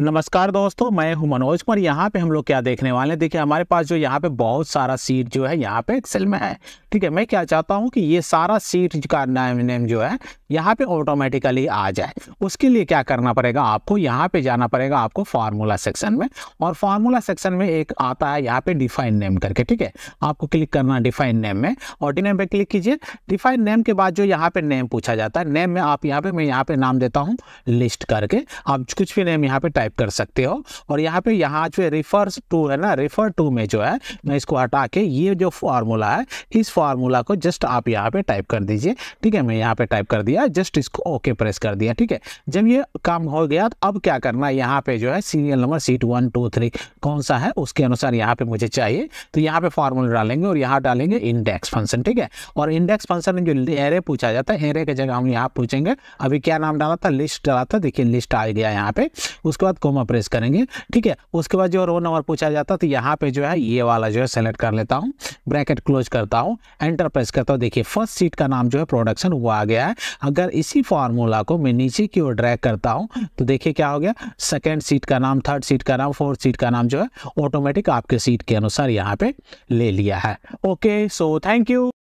नमस्कार दोस्तों मैं हूं मनोज कुमार यहाँ पे हम लोग क्या देखने वाले हैं देखिए हमारे पास जो यहाँ पे बहुत सारा सीट जो है यहाँ पे एक्सेल में है ठीक है मैं क्या चाहता हूँ कि ये सारा सीट का नाम नेम जो है यहाँ पे ऑटोमेटिकली आ जाए उसके लिए क्या करना पड़ेगा आपको यहाँ पे जाना पड़ेगा आपको फार्मूला सेक्शन में और फार्मूला सेक्शन में एक आता है यहाँ पे डिफाइन नेम करके ठीक है आपको क्लिक करना डिफाइन नेम में और डी नेम पे क्लिक कीजिए डिफाइन नेम के बाद जो यहाँ पे नेम पूछा जाता है नेम में आप यहाँ पे मैं यहाँ पे नाम देता हूँ लिस्ट करके आप कुछ भी नेम यहाँ पे टाइप टाइप कर सकते हो और यहाँ पे यहाँ जो रिफर टू है ना रिफर टू में जो है मैं इसको हटा के ये जो फार्मूला है इस फार्मूला को जस्ट आप यहाँ पे टाइप कर दीजिए ठीक है मैं यहाँ पे टाइप कर दिया जस्ट इसको ओके प्रेस कर दिया ठीक है जब ये काम हो गया तो अब क्या करना है यहाँ पे जो है serial number seat one two three कौन सा है उसके अनुसार यहाँ पे मुझे चाहिए तो यहाँ पे फार्मूला डालेंगे और यहाँ डालेंगे इंडेक्स फंक्शन ठीक है और इंडेक्स फंक्शन में जो एरे पूछा जाता है एरे की जगह हम यहाँ पूछेंगे अभी क्या नाम डाला था लिस्ट डाला था देखिए लिस्ट आ गया यहाँ पे उसके बाद बाद कोमा प्रेस करेंगे ठीक है उसके बाद जो रोल नंबर पूछा जाता है तो यहाँ पे जो है ये वाला जो है सेलेक्ट कर लेता हूँ ब्रैकेट क्लोज करता हूँ एंटर प्रेस करता हूँ देखिए फर्स्ट सीट का नाम जो है प्रोडक्शन वो आ गया है अगर इसी फार्मूला को मैं नीचे की ओर ड्रैक करता हूँ तो देखिए क्या हो गया सेकेंड सीट का नाम थर्ड सीट का नाम फोर्थ सीट का नाम जो है ऑटोमेटिक आपके सीट के अनुसार यहाँ पे ले लिया है ओके सो थैंक यू